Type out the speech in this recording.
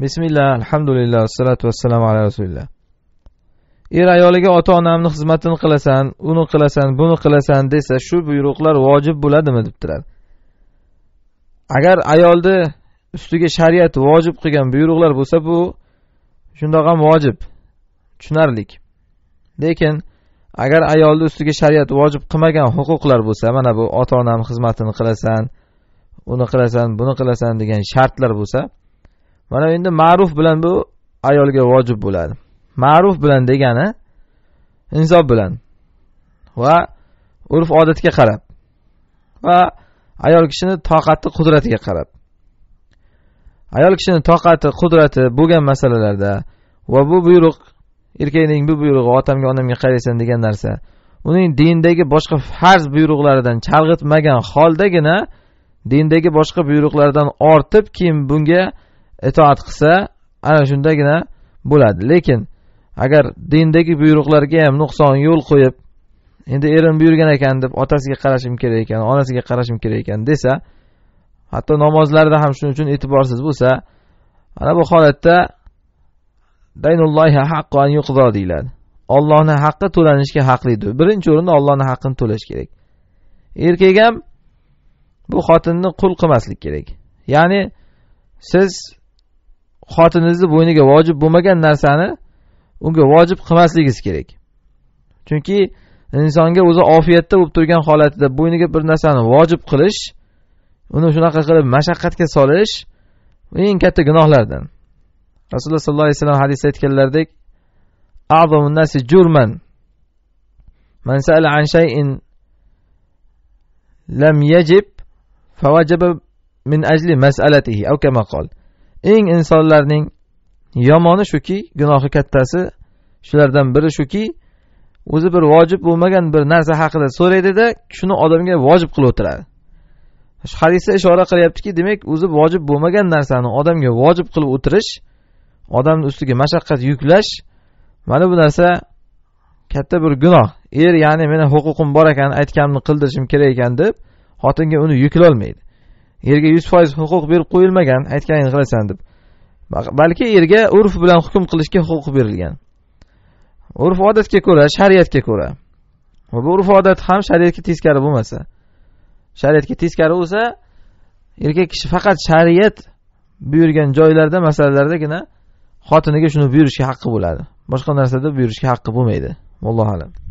bismillah alhamdulillah vassalatu vassalamu ala rasulillah er ayoliga ota onamni xizmatini qilasan uni qilasan buni qilasan desa shu buyruqlar vojib bo'ladimi deb turadi agar ayolni ustiga shariat vojib qilgan buyruqlar bo'lsa bu shundoq ham vojib tushunarlik lekin agar ayolni ustiga shariat vojib qilmagan huquqlar bo'lsa mana bu ota onam xizmatini qilasan uni qilasan buni qilasan degan shartlar bo'lsa mana endi ma'ruf bilan bu ayolga vojib bo'ladi ma'ruf bilan degani insof bilan va urf odatga qarab va ayol kishini toqati qudratiga qarab ayol kishini toqati qudrati bo'lgan masalalarda va bu buyruq erkakning bu buyrug'i otamga onamga qaraysan degan narsa uning dindagi boshqa farz buyruqlaridan chalg'itmagan holdagina dindagi boshqa buyruqlardan ortib keyin bunga itoat qilsa ana shundagina bo'ladi lekin agar dindagi buyruqlarga ham nuqson yo'l qo'yib endi erim buyurgan ekan deb otasiga qarashim kerak ekan onasiga qarashim kerak ekan desa hatto namozlarda ham shuning uchun e'tiborsiz bo'lsa ana bu holatda haqqo an deyiladi ollohni haqqi to'lanishga haqlidir birinchi o'rinda ollohni haqqini to'lash kerak erkak ham bu xotinni qul qilmaslik kerak ya'ni siz xotiningizni bo'yniga vojib bo'lmagan narsani unga vojib qilmasligingiz kerak chunki insonga o'zi ofiyatda bo'lib turgan holatida bo'yniga bir narsani vojib qilish uni shunaqa qilib mashaqqatga solish eng katta gunohlardan rasululloh sollallohu alayhi vasallam hadisda aytganlaridek nasi jurman man sa'ala an shay'in lam yajib فوجب من أجل مسألته أو كما قال eng insonlarning yomoni shuki gunohi kattasi shulardan biri shuki o'zi bir vojib bo'lmagan bir narsa haqida so'raydida shuni odamga vojib qilib o'tiradi shu hadisda ishora qilyaptiki demak o'zi vojib bo'lmagan narsani odamga vojib qilib o'tirish odamni ustiga mashaqqat yuklash mana bu narsa katta bir gunoh er ya'ni meni huquqim bor ekan aytganimni qildirishim kerak ekan deb xotinga uni yuklolmaydi erga yuz foiz huquq berib qo'yilmagan aytganingni qilasan deb balki erga urf bilan hukm qilishga huquq berilgan urf odatga ko'ra shariatga ko'ra va bu urf odat ham shariatga teskari bo'lmasa shariatga teskari bo'lsa erkak kishi faqat shariat buyurgan joylarda masalalardagina xotiniga shuni buyurishga haqqi bo'ladi boshqa narsada buyurishga haqqi bo'lmaydi vallohu alam